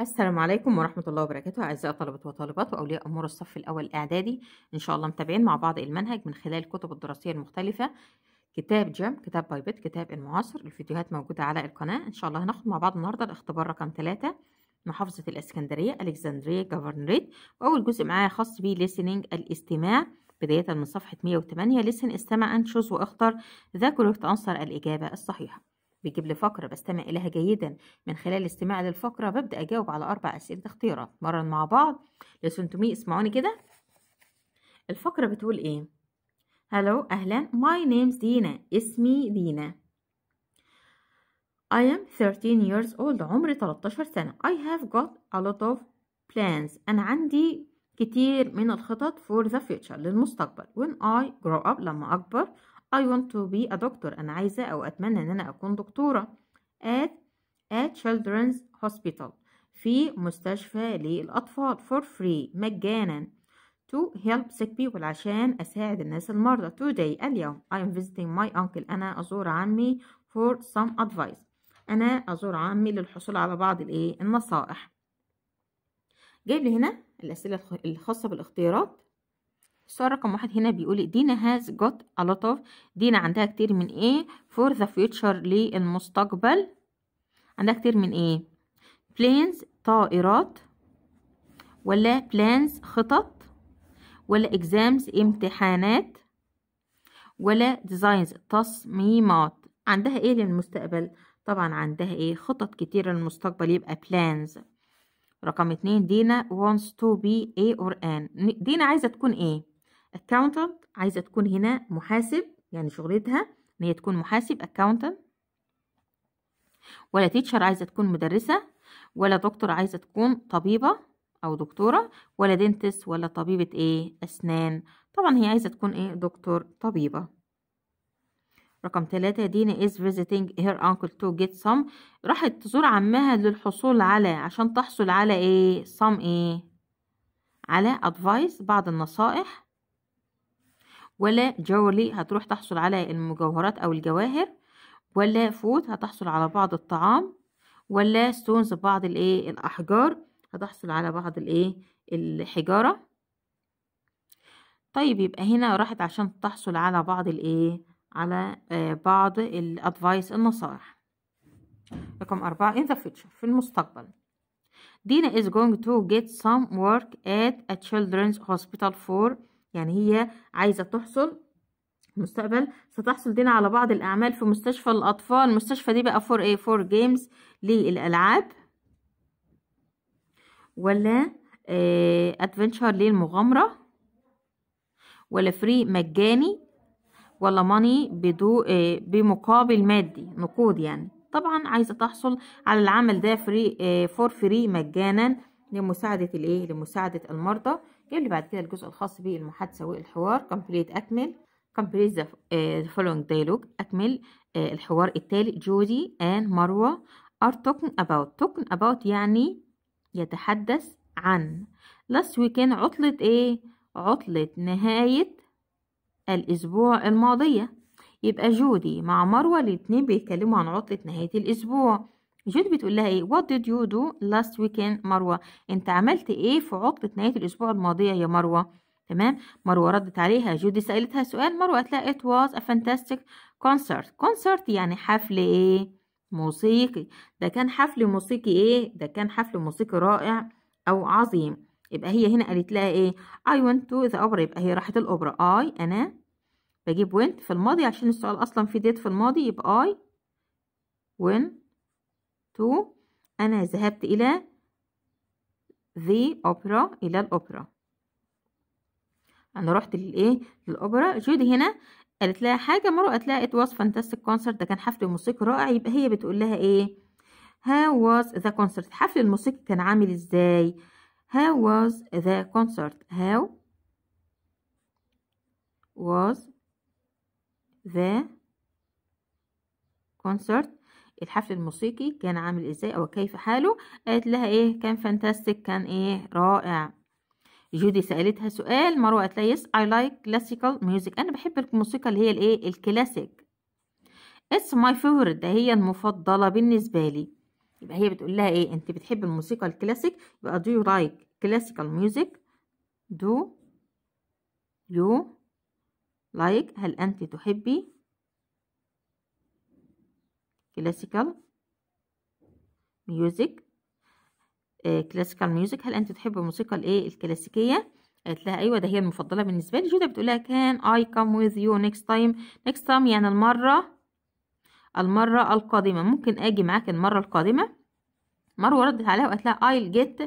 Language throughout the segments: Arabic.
السلام عليكم ورحمة الله وبركاته أعزائي طلبة وطالبات وأولياء أمور الصف الأول إعدادي إن شاء الله متابعين مع بعض المنهج من خلال الكتب الدراسية المختلفة كتاب جام كتاب بايبت كتاب المعاصر الفيديوهات موجودة على القناة إن شاء الله هناخد مع بعض النهاردة الاختبار رقم ثلاثة محافظة الإسكندرية ألكسندرية جوفرنريت وأول جزء معايا خاص بيه listening الاستماع بداية من صفحة 108 listen استمع أنشوز واختر ذاك الوقت أنصر الإجابة الصحيحة بيجيب لي فقرة بستمع إليها جيدا من خلال استماعي للفقرة ببدأ أجاوب على أربع أسئلة اختيارات مرة مع بعض مي اسمعوني كده الفقرة بتقول إيه هلو أهلا my is دينا اسمي دينا I am 13 years old عمري 13 سنة I have got a lot of plans أنا عندي كتير من الخطط for the future للمستقبل when I grow up لما أكبر I want to be a doctor أنا عايزة أو أتمنى إن أنا أكون دكتورة at a children's hospital في مستشفى للأطفال for free مجانا to help sick people عشان أساعد الناس المرضى today اليوم I am visiting my uncle أنا أزور عمي for some advice أنا أزور عمي للحصول على بعض الإيه النصائح جايب لي هنا الأسئلة الخاصة بالاختيارات السؤال رقم واحد هنا بيقول دينا هاز جوت a دينا عندها كتير من ايه for the future للمستقبل عندها كتير من ايه planes طائرات ولا plans خطط ولا exams امتحانات ولا designs تصميمات عندها ايه للمستقبل طبعا عندها ايه خطط كتير للمستقبل يبقى بلانز رقم اتنين دينا wants to be a or an دينا عايزة تكون ايه accountant عايزة تكون هنا محاسب يعني شغلتها ان هي تكون محاسب accountant ولا تيتشر عايزة تكون مدرسة ولا دكتور عايزة تكون طبيبة او دكتورة ولا dentist ولا طبيبة ايه اسنان طبعا هي عايزة تكون ايه دكتور طبيبة رقم ثلاثة دينا is visiting her uncle to get some راحت تزور عمها للحصول على عشان تحصل على ايه some ايه على advice بعض النصائح ولا جولي هتروح تحصل على المجوهرات أو الجواهر ولا فود هتحصل على بعض الطعام ولا ستونز بعض الايه الأحجار هتحصل على بعض الايه الحجارة طيب يبقى هنا راحت عشان تحصل على بعض الايه على آه، بعض الادفايس النصائح رقم أربعة in the future في المستقبل Dina is going to get some work at a children's hospital for يعني هي عايزة تحصل مستقبل ستحصل دينا على بعض الأعمال في مستشفى الأطفال المستشفى دي بقى فور ايه فور جيمز للألعاب ولا ادفنتشر آه، للمغامرة ولا فري مجاني ولا ماني بدو آه، بمقابل مادي نقود يعني طبعا عايزة تحصل على العمل ده فري فور فري مجانا لمساعدة الايه لمساعدة المرضى جايب لي بعد كده الجزء الخاص بالمحادثه والحوار كومبليت اكمل كومبليت ذا فولوينج دايلوج اكمل آه، الحوار التالي جودي ان مروه ار توكن اباوت توكن اباوت يعني يتحدث عن لاست ويكند عطلة ايه عطلة نهاية الاسبوع الماضية يبقى جودي مع مروة الاتنين بيتكلموا عن عطلة نهاية الاسبوع جود بتقول لها ايه وات did يو دو لاست ويكند مروه انت عملت ايه في عطله نهايه الاسبوع الماضيه يا مروه تمام مروه ردت عليها جودي سالتها سؤال مروه قالت لها it was a fantastic concert concert يعني حفل ايه موسيقي ده كان حفل موسيقي ايه ده كان حفل موسيقي رائع او عظيم يبقى هي هنا قالت لها ايه I went to the opera يبقى هي راحت الاوبرا I انا بجيب went في الماضي عشان السؤال اصلا في ديت في الماضي يبقى I when تو أنا ذهبت إلى the أوبرا إلى الأوبرا أنا رحت للإيه للأوبرا جودي هنا قالت لها حاجة مرة قالت لها it was fantastic concert ده كان حفل موسيقي رائع يبقى هي بتقول لها إيه how was the concert حفل الموسيقي كان عامل إزاي how was the concert how was the concert الحفل الموسيقي كان عامل ازاي او كيف حاله قالت لها ايه كان فانتاستيك كان ايه رائع جودي سالتها سؤال مروه قالت لها يس اي لايك كلاسيكال ميوزك انا بحب الموسيقى اللي هي الايه الكلاسيك اتس ماي فيفورت ده هي المفضله بالنسبه لي يبقى هي بتقول لها ايه انت بتحب الموسيقى الكلاسيك يبقى دو يو لايك كلاسيكال ميوزك دو يو لايك هل انت تحبي كلاسيكال ميوزك كلاسيكال ميوزك هل انت تحب الموسيقى الايه الكلاسيكيه قالت لها ايوه ده هي المفضله بالنسبه لي جوده بتقول لها كان اي كام ويز يو نيكست تايم نيكست تايم يعني المره المره القادمه ممكن اجي معاك المره القادمه مروه ردت عليها وقالت لها I'll get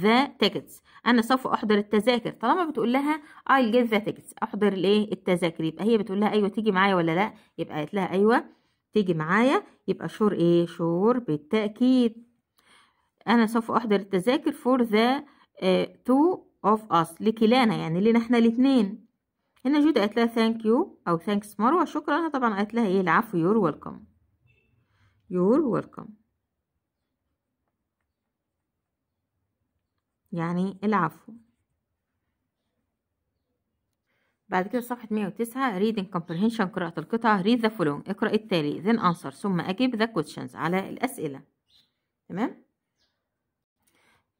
the tickets انا سوف احضر التذاكر طالما بتقول لها I'll get the tickets احضر الايه التذاكر يبقى هي بتقول لها ايوه تيجي معايا ولا لا يبقى قالت لها ايوه تيجي معايا يبقى شور ايه شور بالتأكيد انا سوف احضر التذاكر فور ذا تو اوف اس لكلانا يعني لنا احنا الاثنين هنا جودة قالت لها ثانك يو او ثانكس مروه شكرا انا طبعا قالت لها ايه العفو يور ويلكم يور ويلكم يعني العفو بعد كده صفحة 109 reading comprehension قراءة القطعة read the following اقرأ التالي then answer ثم أجيب the questions على الأسئلة تمام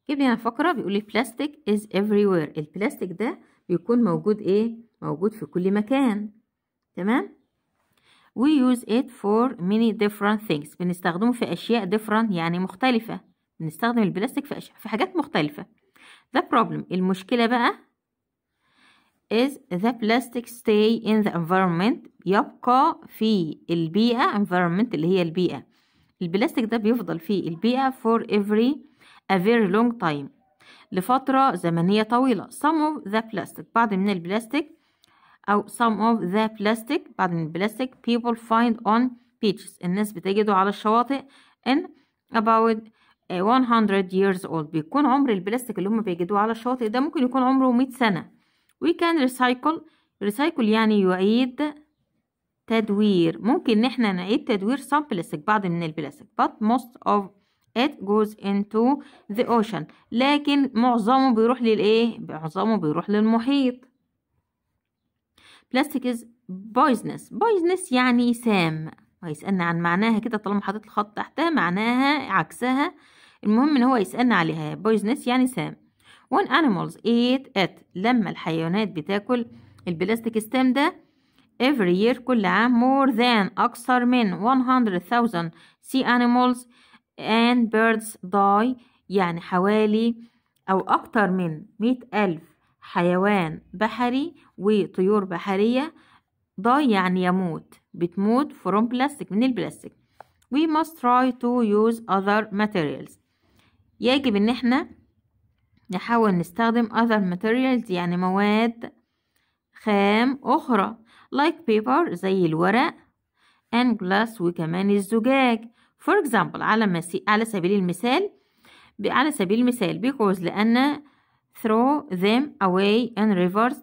جيب لي هنا فقرة بيقول لي بلاستيك is everywhere البلاستيك ده بيكون موجود ايه موجود في كل مكان تمام we use it for many different things بنستخدمه في أشياء different يعني مختلفة بنستخدم البلاستيك في أشياء في حاجات مختلفة the problem المشكلة بقى is the plastic stay in the environment يبقى في البيئة environment اللي هي البيئة البلاستيك ده بيفضل في البيئة for every a very long time لفترة زمنية طويلة some of the plastic بعض من البلاستيك أو some of the plastic بعض من البلاستيك people find on beaches الناس بتجده على الشواطئ in about 100 years old بيكون عمر البلاستيك اللي هم بيجدوه على الشواطئ ده ممكن يكون عمره 100 سنة we can recycle recycle يعني يعيد تدوير ممكن نحنا نعيد تدوير some plastic بعض من البلاستيك but most of it goes into the ocean لكن معظمه بيروح للايه معظمه بيروح للمحيط plastic is poisonous poisonous يعني سام هيسألنا عن معناها كده طالما حطيت الخط تحتها معناها عكسها المهم ان هو يسألنا عليها poisonous يعني سام when animals eat it لما الحيوانات بتاكل البلاستيك ستام ده every year كل عام more than أكثر من 100,000 sea animals and birds die يعني حوالي أو أكتر من 100,000 حيوان بحري وطيور بحرية die يعني يموت بتموت from plastic من البلاستيك we must try to use other materials يجب ان احنا نحاول نستخدم other materials يعني مواد خام أخرى like paper زي الورق and glass وكمان الزجاج for example على, مسي... على سبيل المثال ب... على سبيل المثال because لأن throw them away in reverse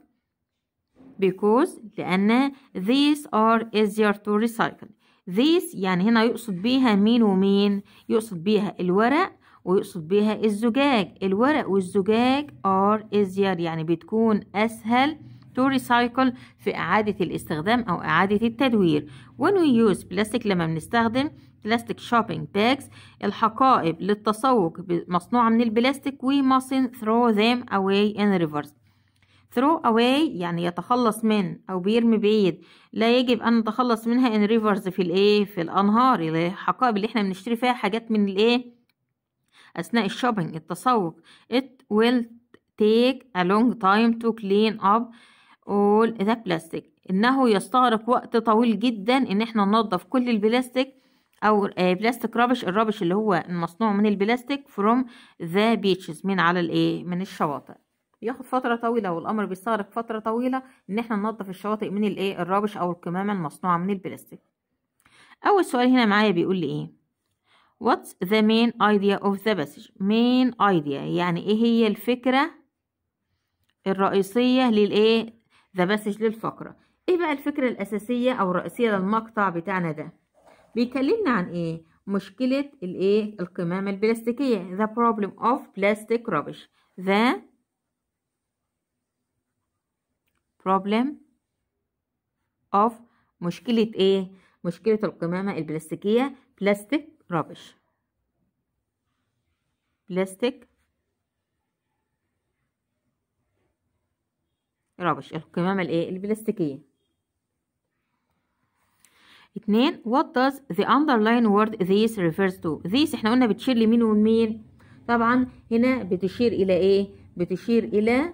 because لأن these are easier to recycle these يعني هنا يقصد بيها مين ومين يقصد بيها الورق ويقصد بها الزجاج الورق والزجاج ار ازير يعني بتكون اسهل تو ريسايكل في اعاده الاستخدام او اعاده التدوير when we use بلاستيك لما بنستخدم بلاستيك شوبينج باجز الحقائب للتسوق مصنوعه من البلاستيك we ماسن throw them away in ريفرز throw away يعني يتخلص من او بيرمي بعيد لا يجب ان نتخلص منها in rivers في الايه في الانهار الحقائب اللي احنا بنشتري فيها حاجات من الايه أثناء الشوبينج التسوق it will take a long time to clean up all the plastic إنه يستغرق وقت طويل جدا إن احنا ننضف كل البلاستيك أو بلاستيك رابش الرابش اللي هو المصنوع من البلاستيك from the beaches من على الإيه من الشواطئ بياخد فترة طويلة والأمر بيستغرق فترة طويلة إن احنا ننضف الشواطئ من الإيه الرابش أو القمامة المصنوعة من البلاستيك أول سؤال هنا معايا بيقول لي إيه What's the main idea of the passage main idea يعني ايه هي الفكرة الرئيسية للايه the passage للفقرة ايه بقى الفكرة الاساسية او الرئيسية للمقطع بتاعنا ده بيكلمنا عن ايه مشكلة الايه القمامة البلاستيكية the problem of plastic rubbish the problem of مشكلة ايه مشكلة القمامة البلاستيكية plastic rubbish بلاستيك rubbish القمامة الايه البلاستيكية اتنين what does the underline word this refers to this احنا قلنا بتشير لمين ومين طبعا هنا بتشير الى ايه بتشير الى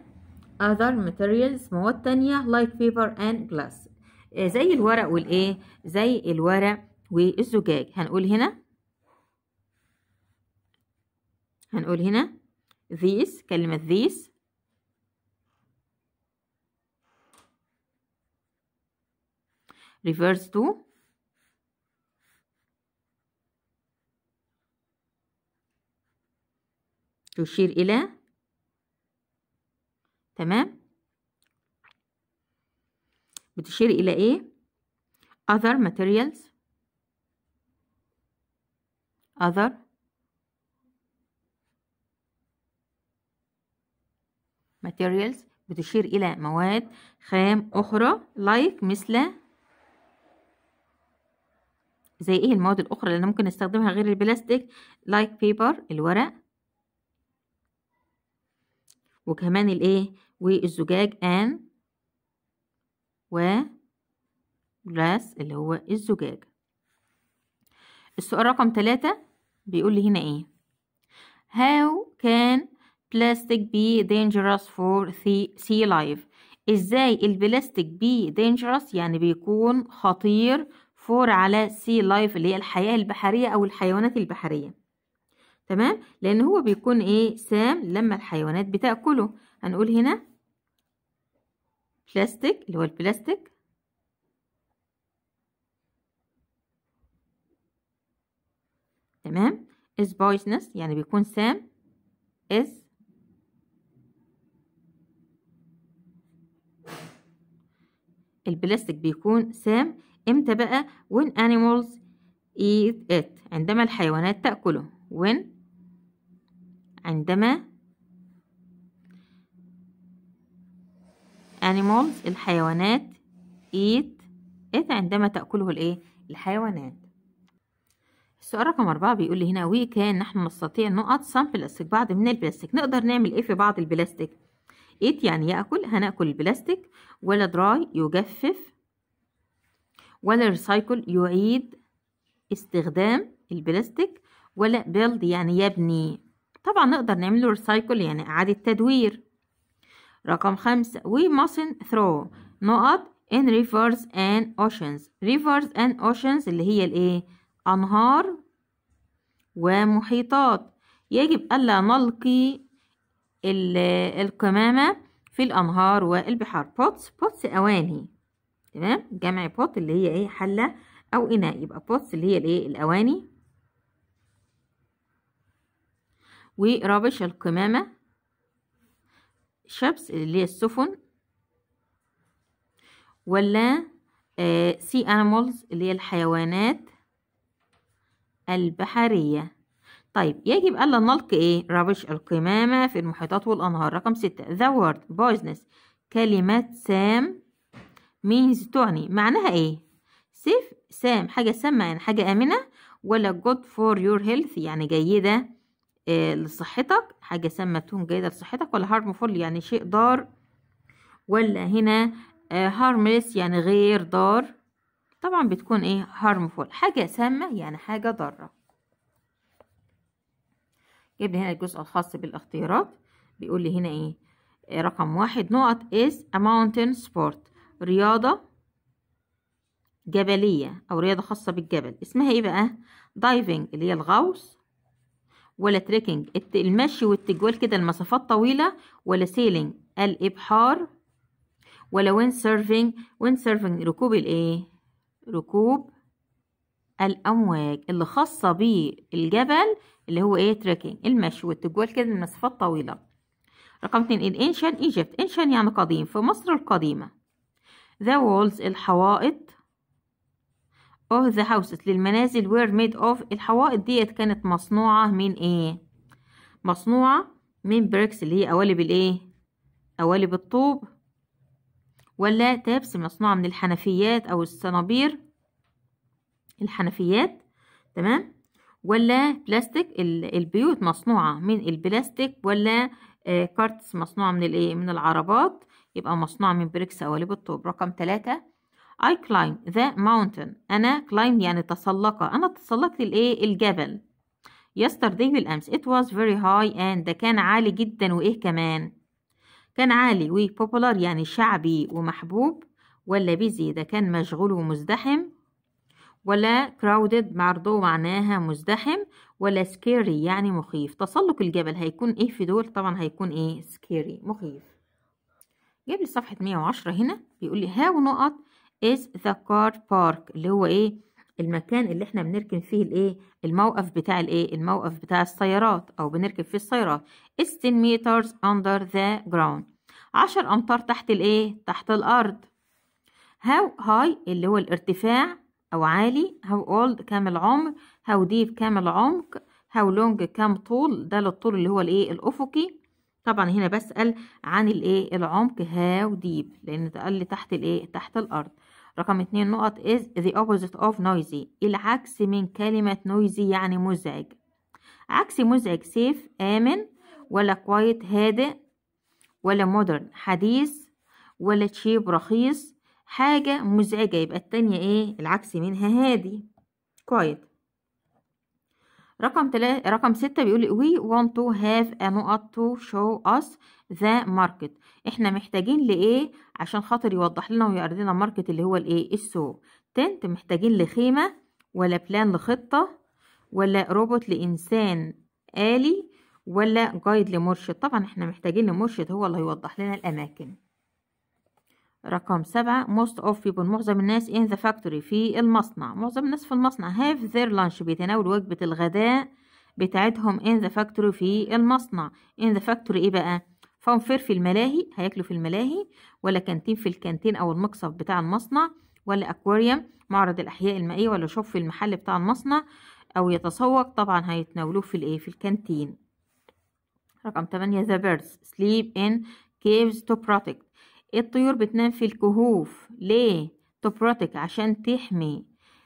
other materials مواد تانية like paper and glass إيه، زي الورق والايه زي الورق والزجاج هنقول هنا هنقول هنا these كلمة these refers to تشير إلى تمام بتشير إلى إيه other materials other materials بتشير إلى مواد خام أخرى like مثل زي إيه المواد الأخرى اللي ممكن نستخدمها غير البلاستيك like paper الورق وكمان الإيه والزجاج and و glass اللي هو الزجاج السؤال رقم ثلاثة بيقول لي هنا إيه how can plastic be dangerous for sea life ازاي البلاستيك بي dangerous يعني بيكون خطير فور على sea life اللي هي الحياة البحرية او الحيوانات البحرية تمام لان هو بيكون ايه سام لما الحيوانات بتاكله هنقول هنا بلاستيك اللي هو البلاستيك تمام is poisonous يعني بيكون سام is البلاستيك بيكون سام امتى بقى when animals eat it عندما الحيوانات تأكله when عندما animals الحيوانات eat it عندما تأكله الايه الحيوانات السؤال رقم أربعة بيقول لي هنا وي كان نحن نستطيع نقط صنف البلاستيك بعض من البلاستيك نقدر نعمل ايه في بعض البلاستيك إيت يعني يأكل هنأكل البلاستيك ولا دراي يجفف ولا ريسايكل يعيد استخدام البلاستيك ولا بيلد يعني يبني طبعا نقدر نعمله ريسايكل يعني إعادة تدوير رقم خمسة وي ماسن ثرو نقط in rivers and oceans rivers and oceans اللي هي الايه أنهار ومحيطات يجب ألا نلقي القمامة في الأنهار والبحار بوتس بوتس أواني تمام جمع بوت اللي هي ايه حلة أو إناء يبقى بوتس اللي هي الايه الأواني ورابش القمامة شبس اللي هي السفن ولا سي آه animals اللي هي الحيوانات البحرية طيب يجب ألا نلقي إيه؟ ربش القمامة في المحيطات والأنهار رقم ستة the word poisonous كلمة سام means تعني معناها إيه؟ سيف سام حاجة سامة يعني حاجة آمنة ولا good for your health يعني جيدة إيه لصحتك حاجة سامة تكون جيدة لصحتك ولا harmful يعني شيء ضار ولا هنا آه harmless يعني غير ضار طبعا بتكون ايه harmful حاجة سامة يعني حاجة ضارة جبنا هنا الجزء الخاص بالاختيارات بيقول لي هنا ايه آه، رقم واحد نقط is a mountain sport رياضة جبلية أو رياضة خاصة بالجبل اسمها ايه بقى دايفنج اللي هي الغوص ولا تريكنج المشي والتجوال كده المسافات طويلة ولا سيلينج الإبحار ولا وين سيرفينج وين سيرفينج ركوب الايه ركوب الأمواج اللي خاصة بالجبل اللي هو ايه تريكنج المشي والتجوال كده المسافات طويلة رقم اتنين الانشن ايجيبت انشن يعني قديم في مصر القديمة ذا وولز الحوائط اوف ذا هاوسز للمنازل وير ميد اوف الحوائط ديت كانت مصنوعة من ايه مصنوعة من بريكس اللي هي قوالب الايه قوالب الطوب ولا تابس مصنوعة من الحنفيات او الصنابير الحنفيات تمام ولا بلاستيك البيوت مصنوعة من البلاستيك ولا آه، كارتس مصنوعة من الايه من العربات يبقى مصنوعة من بريكس قوالب الطوب رقم تلاتة I climb the mountain أنا climb يعني تسلق أنا تسلقت الايه الجبل yesterday بالأمس it was very high and ده كان عالي جدا وإيه كمان كان عالي popular يعني شعبي ومحبوب ولا بيزي ده كان مشغول ومزدحم ولا crowded برضه معناها مزدحم ولا scary يعني مخيف تسلق الجبل هيكون ايه في دول طبعا هيكون ايه scary مخيف جاب لي صفحة 110 هنا بيقول لي هاو نقط is the car park اللي هو ايه المكان اللي احنا بنركن فيه الايه الموقف بتاع الايه الموقف بتاع السيارات او بنركب فيه السيارات is 10 meters under the ground 10 امتار تحت الايه تحت الارض هاو هاي اللي هو الارتفاع أو عالي how old كام العمر how deep كام العمق how long كام طول ده للطول اللي هو الايه الأفقي طبعا هنا بسأل عن الايه العمق how deep لأن ده قال لي تحت الايه تحت الأرض رقم اتنين نقط is the opposite of noisy العكس من كلمة noisy يعني مزعج عكس مزعج سيف آمن ولا كويت هادئ ولا مودرن حديث ولا cheap رخيص حاجة مزعجة يبقى التانية ايه العكس منها هادي quiet رقم تلا... رقم ستة بيقول we want to have a نقط to show us the market احنا محتاجين لايه عشان خاطر يوضح لنا ويعرض لنا الماركت اللي هو الايه السوق تنت محتاجين لخيمة ولا بلان لخطة ولا روبوت لإنسان آلي ولا جايد لمرشد طبعا احنا محتاجين لمرشد هو اللي هيوضح لنا الأماكن رقم سبعة most of people معظم الناس in the factory في المصنع معظم الناس في المصنع have their lunch بيتناولوا وجبة الغداء بتاعتهم in the factory في المصنع in the factory ايه بقى فانفير في الملاهي هياكلوا في الملاهي ولا كانتين في الكانتين او المقصف بتاع المصنع ولا اكواريوم معرض الاحياء المائيه ولا شوف في المحل بتاع المصنع او يتسوق طبعا هيتناولوه في الايه في الكانتين رقم 8 the birds sleep in caves to protect الطيور بتنام في الكهوف ليه to protect عشان تحمي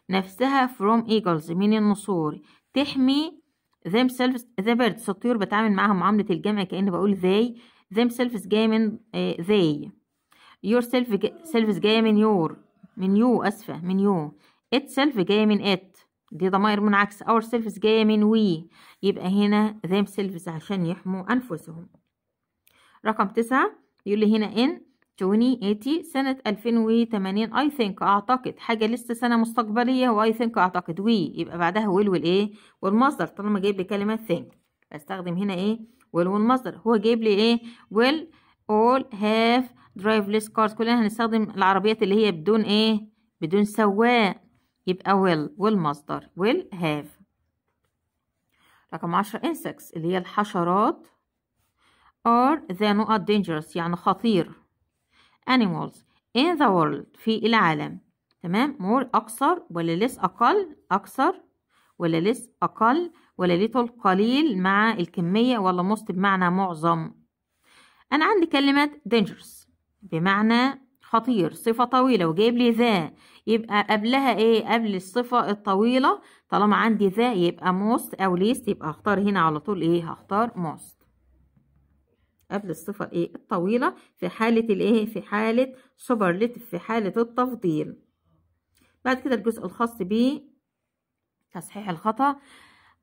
نفسها from eagles من النسور تحمي themselves the birds الطيور بتعامل معاهم معاملة الجمع كأني بقول they themselves جاية من eh، they yourself selves جاية من your من you أسفة من you itself جاية من it دي ضمائر منعكسة ourselves جاية من we يبقى هنا themselves عشان يحموا أنفسهم رقم تسعة يقول لي هنا in ايتي سنة 2080 I think أعتقد حاجة لسه سنة مستقبلية هو I think أعتقد وي يبقى بعدها ويل والإيه والمصدر طالما جايب لي كلمة think استخدم هنا إيه ويل والمصدر هو جايب لي إيه ويل all have driveless cars كلنا هنستخدم العربيات اللي هي بدون إيه بدون سواق يبقى ويل والمصدر ويل هاف رقم عشرة insects اللي هي الحشرات are ذا not dangerous يعني خطير animals in the world في العالم تمام more أكثر ولا less أقل أكثر ولا less أقل ولا little قليل مع الكمية ولا most بمعنى معظم أنا عندي كلمة dangerous بمعنى خطير صفة طويلة وجايب لي ذا يبقى قبلها ايه قبل الصفة الطويلة طالما عندي ذا يبقى most أو least يبقى هختار هنا على طول ايه هختار most قبل الصفة الايه الطويلة في حالة الايه في حالة سوبرليتيف في حالة التفضيل بعد كده الجزء الخاص ب تصحيح الخطأ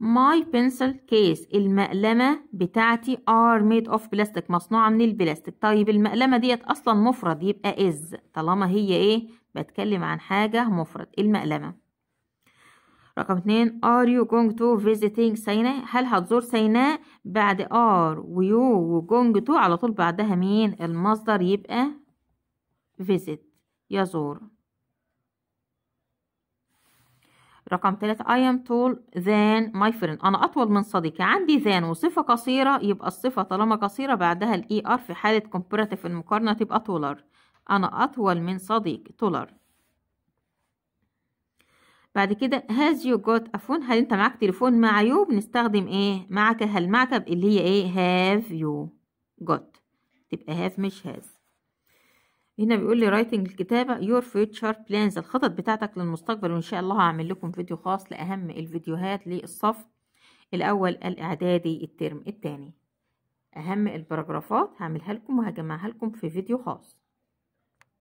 my pencil case المقلمة بتاعتي are made of plastic مصنوعة من البلاستيك طيب المقلمة ديت أصلا مفرد يبقى از طالما هي إيه بتكلم عن حاجة مفرد المقلمة رقم اتنين are you going to visiting سيناء هل هتزور سيناء بعد are ويو وجونج تو على طول بعدها مين المصدر يبقى visit يزور رقم تلاتة I am tall than my friend أنا أطول من صديقي عندي than وصفة قصيرة يبقى الصفة طالما قصيرة بعدها الـ ER في حالة comparative المقارنة تبقى taller أنا أطول من صديقي taller بعد كده هاز يو جوت ا فون هل انت معاك تليفون مع يو بنستخدم ايه معك هل معك اللي هي ايه هاف يو جوت تبقى هاف مش هاز هنا بيقول لي رايتنج الكتابة يور future plans الخطط بتاعتك للمستقبل وإن شاء الله هعمل لكم فيديو خاص لأهم الفيديوهات للصف الأول الإعدادي الترم التاني أهم البراجرافات هعملها لكم وهجمعها لكم في فيديو خاص